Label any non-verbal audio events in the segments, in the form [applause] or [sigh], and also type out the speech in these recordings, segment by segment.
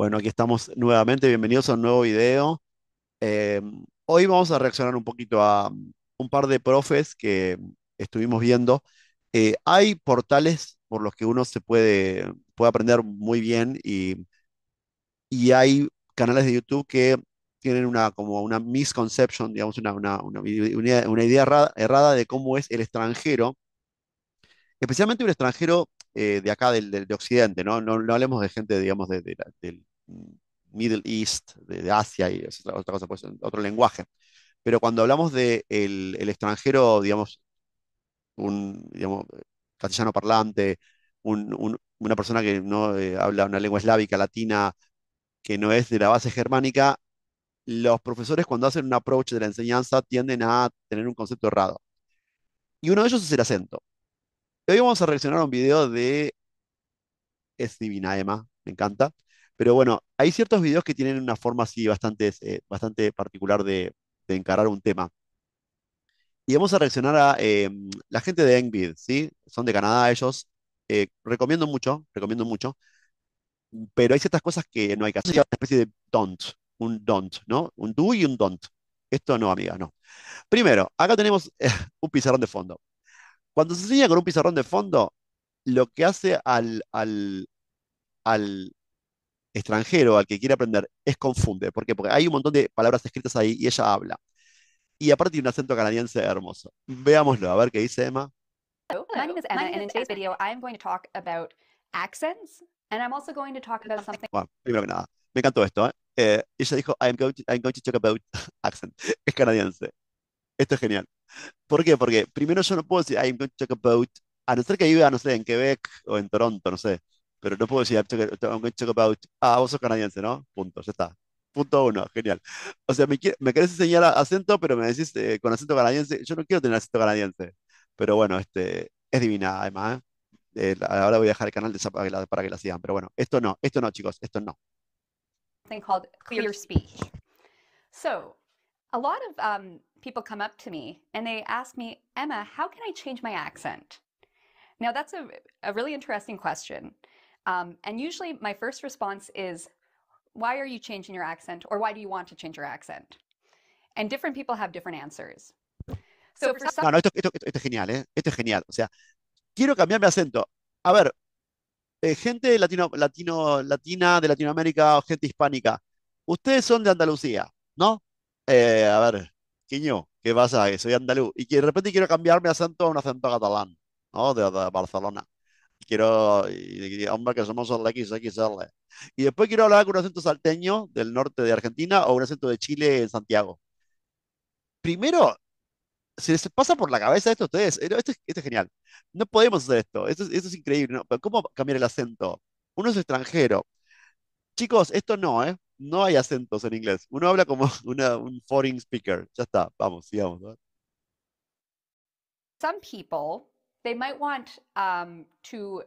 Bueno, aquí estamos nuevamente, bienvenidos a un nuevo video. Em, hoy vamos a reaccionar un poquito a un par de profes que estuvimos viendo. Eh, hay portales por los que uno se puede, puede aprender muy bien y, y hay canales de YouTube que tienen una, como una misconception, digamos, una, una, una, idea errada, de cómo es el extranjero, especialmente un extranjero eh, de acá, del, Occidente, ¿no? ¿no? hablemos de gente, digamos, del, Middle East, de, Asia, y otra, cosa, pues, otro lenguaje. Pero cuando hablamos del de el, extranjero, digamos, un digamos, castellano parlante, una persona que no eh, habla una lengua eslábica, latina, que no es de la base germánica, los profesores cuando hacen un approach de la enseñanza tienden a tener un concepto errado. Y uno de ellos es el acento. Hoy vamos a reaccionar a un video de... Es divina Emma, me encanta. Pero bueno, hay ciertos videos que tienen una forma así bastante, eh, bastante particular de, encarar un tema. Y vamos a reaccionar a em, la gente de EngVid, ¿sí? Son de Canadá ellos. Eh, recomiendo mucho, recomiendo mucho. Pero hay ciertas cosas que no hay que hacer. Una especie de don't, un don't, ¿no? Un do y un don't. Esto no, amiga, no. Primero, acá tenemos [laughs] un pizarrón de fondo. Cuando se enseña con un pizarrón de fondo, lo que hace al, al extranjero al que quiere aprender es confunde. ¿Por qué? Porque hay un montón de palabras escritas ahí y ella habla. Y aparte tiene un acento canadiense hermoso. Veámoslo, a ver qué dice Emma. video Bueno, primero que nada, me encantó esto, ¿eh? ¿eh? ella dijo, I'm going, to, I'm going to talk about [laughs] accent. Es canadiense. Esto es genial. ¿Por qué? Porque primero yo no puedo decir, I'm going to talk about, a no ser que viva, no sé, en Quebec o en Toronto, no sé pero no puedo decir, I'm, going to talk about, ah, vos sos canadiense, ¿no? Punto, ya está. Punto uno, genial. O sea, me, me querés enseñar acento, pero me decís eh, con acento canadiense, yo no quiero tener acento canadiense. Pero bueno, este, es divina además. ¿eh? eh ahora voy a dejar el canal de esa para, que la, para sigan, pero bueno, esto no, esto no, chicos, esto no. Something called clear speech. So, a lot of um, people come up to me and they ask me, Emma, how can I change my accent? Now, that's a, a really interesting question. Um, and usually my first response is, why are you changing your accent? Or why do you want to change your accent? And different people have different answers. No, no, esto, es genial, ¿eh? Esto es genial. O sea, quiero cambiar mi acento. A ver, eh, gente latino, latino, latina de Latinoamérica o gente hispánica, ustedes son de Andalucía, ¿no? Eh, a ver, Quiño, ¿qué pasa? soy andaluz y de repente quiero cambiarme acento a un acento catalán, ¿no? De, de Barcelona quiero, y, hombre, que somos XXL. Y después quiero hablar con un acento salteño del norte de Argentina o un acento de Chile en Santiago. Primero, si les pasa por la cabeza esto a ustedes. Eh, esto, es, genial. No podemos hacer esto. Esto, es increíble. ¿Cómo cambiar el acento? Uno es extranjero. Chicos, esto no, ¿eh? No hay acentos en inglés. Uno habla como [laughs] un foreign speaker. Ya está. Vamos, sigamos. Some people they might want um, to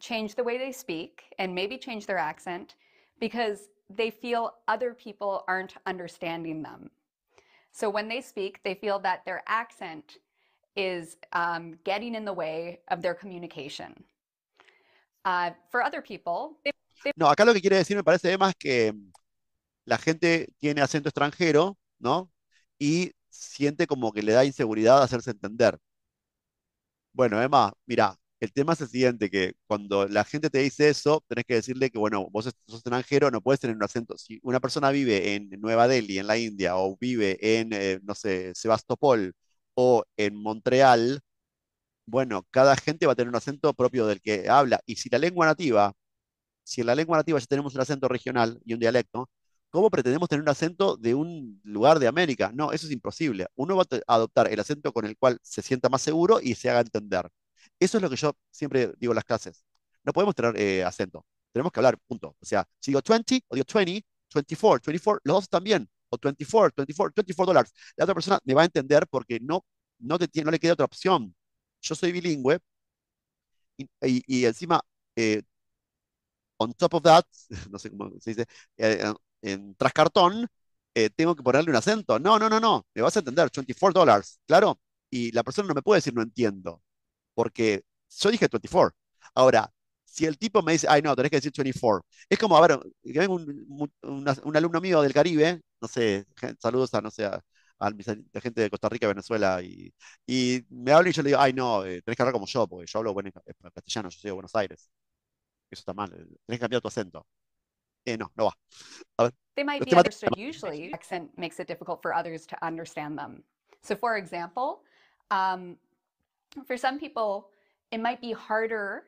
change the way they speak and maybe change their accent because they feel other people aren't understanding them. So when they speak, they feel that their accent is um, getting in the way of their communication. Uh, for other people, they, they... No, acá lo que quiere decir me parece más que la gente tiene acento extranjero, ¿no? Y siente como que le da inseguridad hacerse entender. Bueno, Emma, mira, el tema es el siguiente, que cuando la gente te dice eso, tenés que decirle que, bueno, vos sos extranjero, no puedes tener un acento. Si una persona vive en Nueva Delhi, en la India, o vive en, eh, no sé, Sebastopol o en Montreal, bueno, cada gente va a tener un acento propio del que habla. Y si la lengua nativa, si en la lengua nativa ya tenemos un acento regional y un dialecto, ¿Cómo pretendemos tener un acento de un lugar de América? No, eso es imposible. Uno va a adoptar el acento con el cual se sienta más seguro y se haga entender. Eso es lo que yo siempre digo en las clases. No podemos tener eh, acento. Tenemos que hablar, punto. O sea, si digo 20 o digo 20, 24, 24, los dos también, O 24, 24, 24 dólares. La otra persona me va a entender porque no, no, te, no le queda otra opción. Yo soy bilingüe y, encima, eh, on top of that, [laughs] no sé cómo se dice, eh, en trascartón, eh, tengo que ponerle un acento. No, no, no, no, me vas a entender, 24 dólares, claro. Y la persona no me puede decir no entiendo, porque yo dije 24. Ahora, si el tipo me dice, ay, no, tenés que decir 24, es como, a ver, que venga un, un, alumno mío del Caribe, no sé, saludos a, no sé, a, la gente de Costa Rica, Venezuela, y, y, me habla y yo le digo, ay, no, eh, tenés que hablar como yo, porque yo hablo buen, eh, castellano, yo soy de Buenos Aires. Eso está mal, tenés que cambiar tu acento. Eh, no, A ver. They might be understood. Usually, accent makes it difficult for others to understand them. So, for example, um, for some people, it might be harder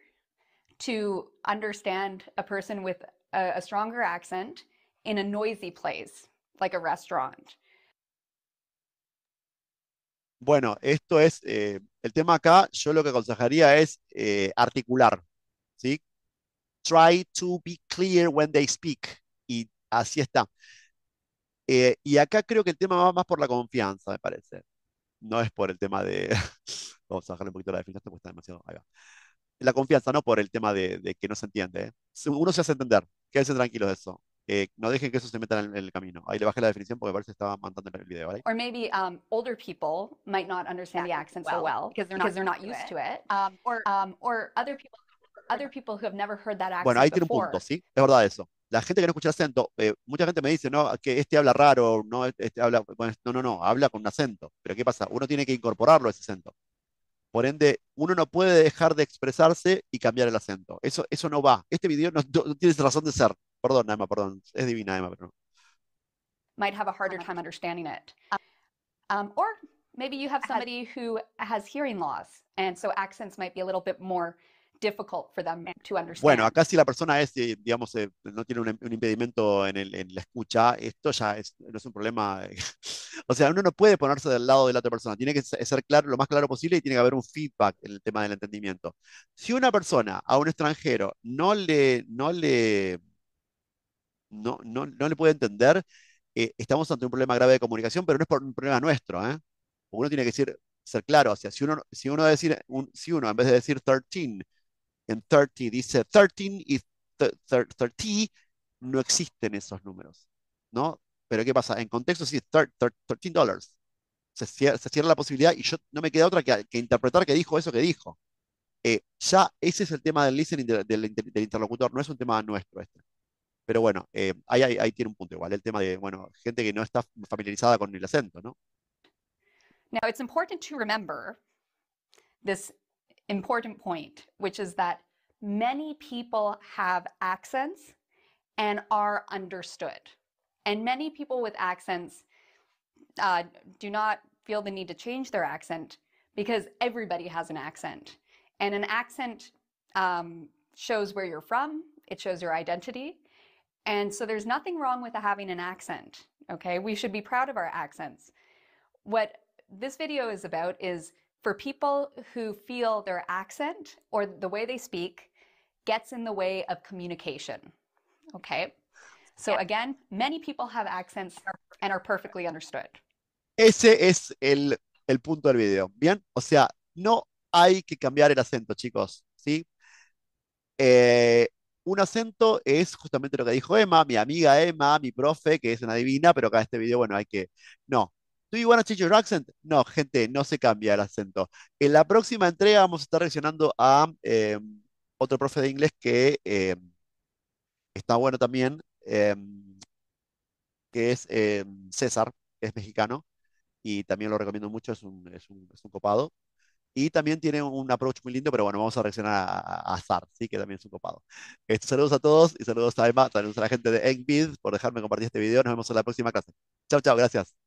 to understand a person with a, a stronger accent in a noisy place, like a restaurant. Bueno, esto es eh, el tema acá. Yo lo que aconsejaría es eh, articular, ¿sí? try to be clear when they speak. Y así está. Eh, y acá creo que el tema va más por la confianza, me parece. No es por el tema de... [laughs] Vamos a bajarle un poquito la definición porque está demasiado... Ahí va. La confianza, no por el tema de, de que no se entiende. ¿eh? Uno se hace entender. Quédense tranquilos de eso. Eh, no dejen que eso se meta en el, camino. Ahí le bajé la definición porque parece que estaba mandando el video. ¿vale? Or maybe um, older people might not understand the accent so well because they're not, because they're not used to it. Um, or, um, or other people bueno, ahí tiene un punto, ¿sí? Es verdad eso. La gente que no escucha acento, eh, mucha gente me dice, no, que este habla raro, no, este habla, bueno, no, no, no, habla con un acento. Pero ¿qué pasa? Uno tiene que incorporarlo a ese acento. Por ende, uno no puede dejar de expresarse y cambiar el acento. Eso, eso no va. Este video no, no, tiene razón de ser. Perdón, Emma, perdón. Es divina, Emma, pero Might have a harder time understanding it. Um, or maybe you have somebody who has hearing loss, and so accents might be a little bit more difficult for them to understand. Bueno, acá si la persona es, eh, digamos, eh, no tiene un, impedimento en, la escucha, esto ya no es un problema. Eh, [laughs] o sea, uno no puede ponerse del lado de la otra persona, tiene que ser claro, lo más claro posible y tiene que haber un feedback en el tema del entendimiento. Si una persona a un extranjero no le, no le, no, no, le puede entender, estamos ante un problema grave de comunicación, pero no es por un problema nuestro, Uno tiene que decir, ser claro, o sea, si uno, si uno, decir, un, si uno en vez de decir 13 en 30 dice 13 y 30 no existen esos números, ¿no? Pero ¿qué pasa? En contexto sí, 13 dólares. Se cierra, la posibilidad y yo no me queda otra que, interpretar que dijo eso que dijo. Eh, ya ese es el tema del listening del, interlocutor, no es un tema nuestro este. Pero bueno, eh, ahí, tiene un punto igual, el tema de, bueno, gente que no está familiarizada con el acento, ¿no? Now it's important to remember this important point, which is that many people have accents and are understood. And many people with accents uh, do not feel the need to change their accent because everybody has an accent. And an accent um, shows where you're from, it shows your identity. And so there's nothing wrong with having an accent, okay? We should be proud of our accents. What this video is about is for people who feel their accent or the way they speak gets in the way of communication. Okay. So de again, many people have accents and are perfectly understood. Ese es el, el punto del video. Bien. O sea, no hay que cambiar el acento, chicos. ¿Sí? Eh, un acento es justamente lo que dijo Emma, mi amiga Emma, mi profe, que es una divina, pero acá este video, bueno, hay que. No, ¿Do you accent? No, gente, no se cambia el acento. En la próxima entrega vamos a estar reaccionando a em, otro profe de inglés que em, está bueno también, em, que es César, es mexicano, y también lo recomiendo mucho, es un, es un, copado. Y también tiene un approach muy lindo, pero bueno, vamos a reaccionar a, César, Zar, sí, que también es un copado. saludos a todos y saludos a Emma, saludos a la gente de Envid por dejarme compartir este video. Nos vemos en la próxima clase. Chao, chao, gracias.